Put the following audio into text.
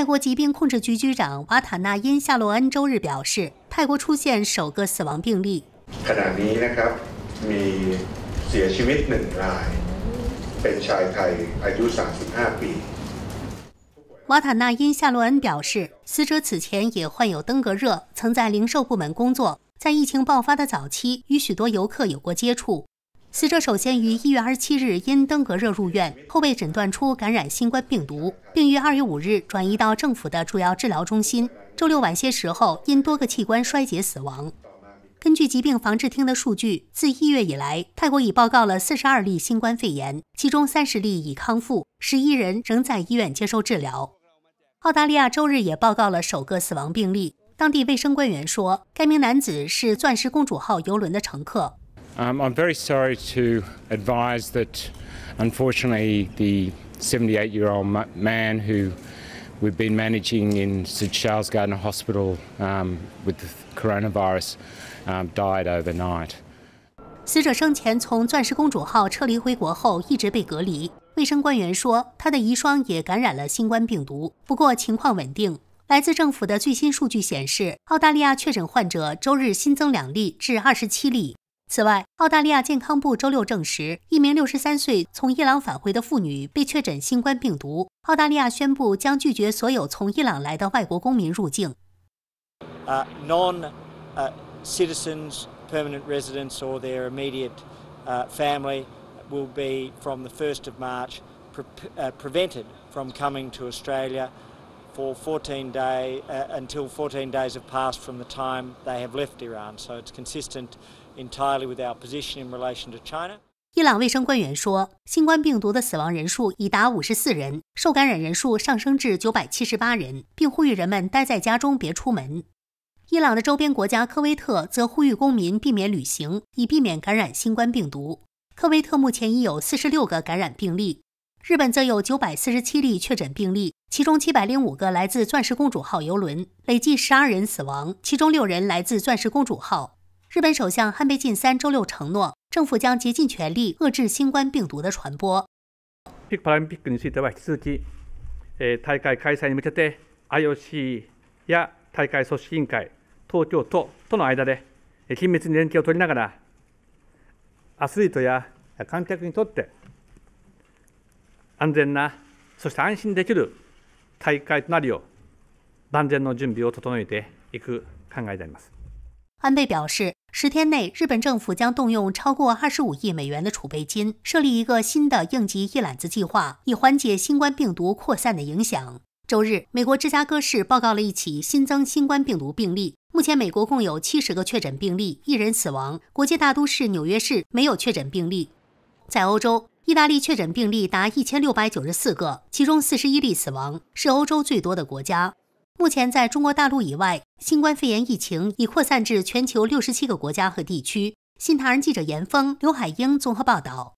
泰国疾病控制局局长瓦塔纳因夏洛恩周日表示，泰国出现首个死亡病例。瓦塔纳因夏洛恩表示，死者此前也患有登革热，曾在零售部门工作，在疫情爆发的早期与许多游客有过接触。死者首先于一月二十七日因登革热入院，后被诊断出感染新冠病毒，并于二月五日转移到政府的主要治疗中心。周六晚些时候，因多个器官衰竭死亡。根据疾病防治厅的数据，自一月以来，泰国已报告了四十二例新冠肺炎，其中三十例已康复，十一人仍在医院接受治疗。澳大利亚周日也报告了首个死亡病例。当地卫生官员说，该名男子是“钻石公主”号游轮的乘客。I'm Um, very sorry to advise that, unfortunately, the 78-year-old man who we've been managing in St. Charles Garden Hospital with coronavirus died overnight. 死者生前从钻石公主号撤离回国后一直被隔离。卫生官员说，他的遗孀也感染了新冠病毒，不过情况稳定。来自政府的最新数据显示，澳大利亚确诊患者周日新增两例，至二十七例。此外，澳大利亚健康部周六证实，一名六十三岁从伊朗返回的妇女被确诊新冠病毒。澳大利亚宣布将拒绝所有从伊朗来的外国公民入境。Non-citizens, permanent residents, or their immediate family will be, from the first of March, prevented from coming to Australia. 伊朗卫生官员说，新冠病毒的死亡人数已达五十四人，受感染人数上升至九百七十八人，并呼吁人们待在家中别出门。伊朗的周边国家科威特则呼吁公民避免旅行，以避免感染新冠病毒。科威特目前已有四十六个感染病例，日本则有九百四十七例确诊病例。其中七百零五个来自“钻石公主”号游轮，累计十二人死亡，其中六人来自“钻石公主”号。日本首相安倍晋三周六承诺，政府将竭尽全力遏制新冠病毒的传播。パリピックにえ、大会開催に向けて IOC や大会組織委員会、東京都との間で、え、緊密に連携を取りながら、アスリートや観客にとって安全な、そして安心できる。大会となるよう万全の準備を整えていく考えであります。安倍表示，十天内，日本政府将动用超过二十五亿美元的储备金，设立一个新的应急一揽子计划，以缓解新冠病毒扩散的影响。周日，美国芝加哥市报告了一起新增新冠病毒病例。目前，美国共有七十个确诊病例，一人死亡。国际大都市纽约市没有确诊病例。在欧洲。意大利确诊病例达一千六百九十四个，其中四十一例死亡，是欧洲最多的国家。目前，在中国大陆以外，新冠肺炎疫情已扩散至全球六十七个国家和地区。新唐人记者严峰、刘海英综合报道。